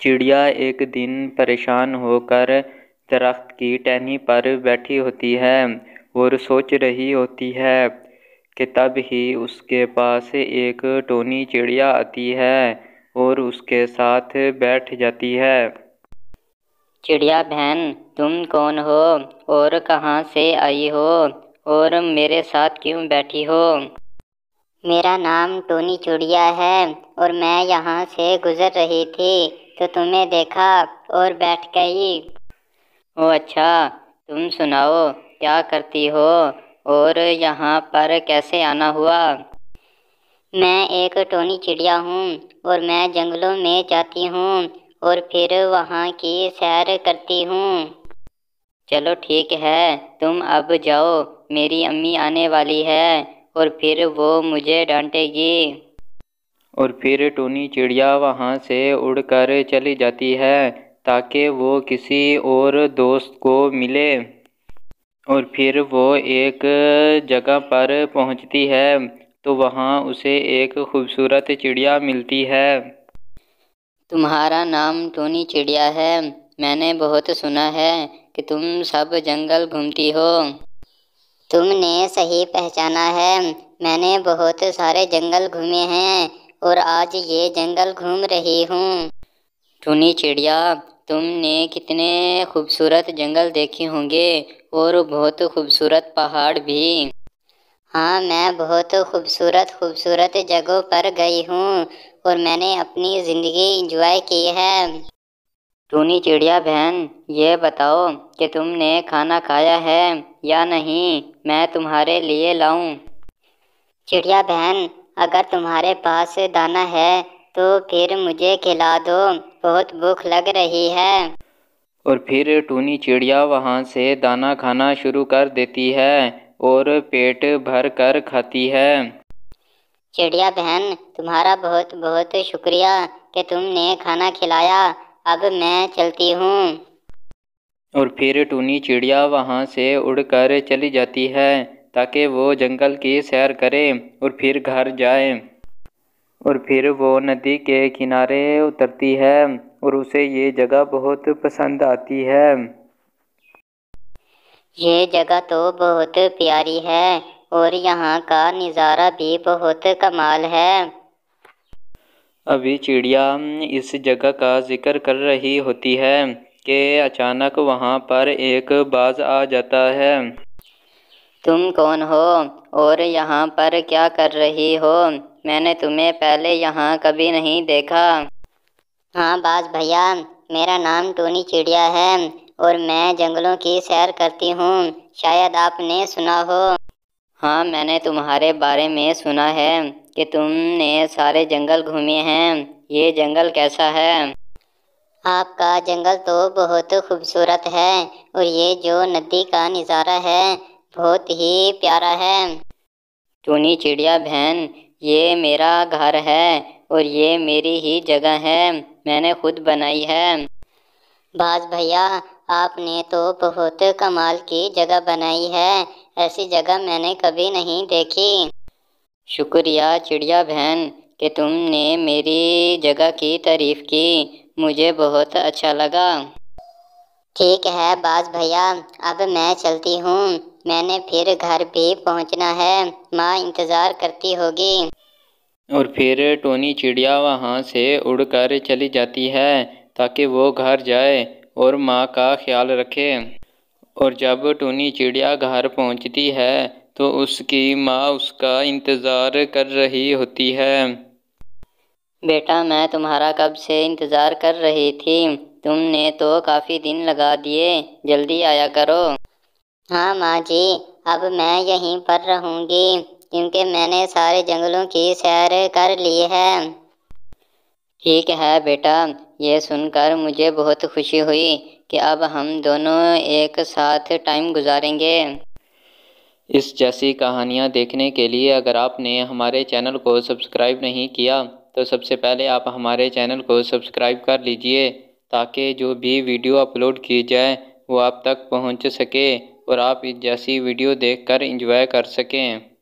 चिड़िया एक दिन परेशान होकर दरख्त की टहनी पर बैठी होती है और सोच रही होती है कि तब ही उसके पास एक टोनी चिड़िया आती है और उसके साथ बैठ जाती है चिड़िया बहन तुम कौन हो और कहाँ से आई हो और मेरे साथ क्यों बैठी हो मेरा नाम टोनी चिड़िया है और मैं यहाँ से गुज़र रही थी तो तुम्हें देखा और बैठ गई ओ अच्छा तुम सुनाओ क्या करती हो और यहाँ पर कैसे आना हुआ मैं एक टोनी चिड़िया हूँ और मैं जंगलों में जाती हूँ और फिर वहाँ की सैर करती हूँ चलो ठीक है तुम अब जाओ मेरी अम्मी आने वाली है और फिर वो मुझे डांटेगी और फिर टूनी चिड़िया वहाँ से उड़कर चली जाती है ताकि वो किसी और दोस्त को मिले और फिर वो एक जगह पर पहुँचती है तो वहाँ उसे एक खूबसूरत चिड़िया मिलती है तुम्हारा नाम टूनी चिड़िया है मैंने बहुत सुना है कि तुम सब जंगल घूमती हो तुमने सही पहचाना है मैंने बहुत सारे जंगल घूमे हैं और आज ये जंगल घूम रही हूँ टूनी चिड़िया तुमने कितने खूबसूरत जंगल देखे होंगे और बहुत खूबसूरत पहाड़ भी हाँ मैं बहुत खूबसूरत खूबसूरत जगहों पर गई हूँ और मैंने अपनी ज़िंदगी इंजॉय की है टूनी चिड़िया बहन ये बताओ कि तुमने खाना खाया है या नहीं मैं तुम्हारे लिए लाऊं चिड़िया बहन अगर तुम्हारे पास दाना है तो फिर मुझे खिला दो बहुत भूख लग रही है और फिर टूनी चिड़िया वहाँ से दाना खाना शुरू कर देती है और पेट भर कर खाती है चिड़िया बहन तुम्हारा बहुत बहुत शुक्रिया कि तुमने खाना खिलाया अब मैं चलती हूँ और फिर टूनी चिड़िया वहाँ से उड़कर चली जाती है ताकि वो जंगल की सैर करें और फिर घर जाए और फिर वो नदी के किनारे उतरती है और उसे ये जगह बहुत पसंद आती है ये जगह तो बहुत प्यारी है और यहाँ का नज़ारा भी बहुत कमाल है अभी चिड़िया इस जगह का जिक्र कर रही होती है कि अचानक वहाँ पर एक बाज आ जाता है तुम कौन हो और यहाँ पर क्या कर रही हो मैंने तुम्हें पहले यहाँ कभी नहीं देखा हाँ बाज भैया मेरा नाम टोनी चिड़िया है और मैं जंगलों की सैर करती हूँ शायद आपने सुना हो हाँ मैंने तुम्हारे बारे में सुना है कि तुमने सारे जंगल घूमे हैं ये जंगल कैसा है आपका जंगल तो बहुत खूबसूरत है और ये जो नदी का नज़ारा है बहुत ही प्यारा है टूनी चिड़िया बहन ये मेरा घर है और ये मेरी ही जगह है मैंने खुद बनाई है बाज भैया आपने तो बहुत कमाल की जगह बनाई है ऐसी जगह मैंने कभी नहीं देखी शुक्रिया चिड़िया बहन कि तुमने मेरी जगह की तारीफ की मुझे बहुत अच्छा लगा ठीक है बाज भैया अब मैं चलती हूँ मैंने फिर घर भी पहुंचना है माँ इंतज़ार करती होगी और फिर टोनी चिड़िया वहाँ से उड़कर चली जाती है ताकि वो घर जाए और माँ का ख्याल रखे और जब टोनी चिड़िया घर पहुँचती है तो उसकी माँ उसका इंतज़ार कर रही होती है बेटा मैं तुम्हारा कब से इंतज़ार कर रही थी तुमने तो काफ़ी दिन लगा दिए जल्दी आया करो हाँ माँ जी अब मैं यहीं पर रहूँगी क्योंकि मैंने सारे जंगलों की सैर कर ली है ठीक है बेटा ये सुनकर मुझे बहुत खुशी हुई कि अब हम दोनों एक साथ टाइम गुजारेंगे इस जैसी कहानियाँ देखने के लिए अगर आपने हमारे चैनल को सब्सक्राइब नहीं किया तो सबसे पहले आप हमारे चैनल को सब्सक्राइब कर लीजिए ताकि जो भी वीडियो अपलोड की जाए वो आप तक पहुँच सके और आप जैसी वीडियो देख कर इंजॉय कर सकें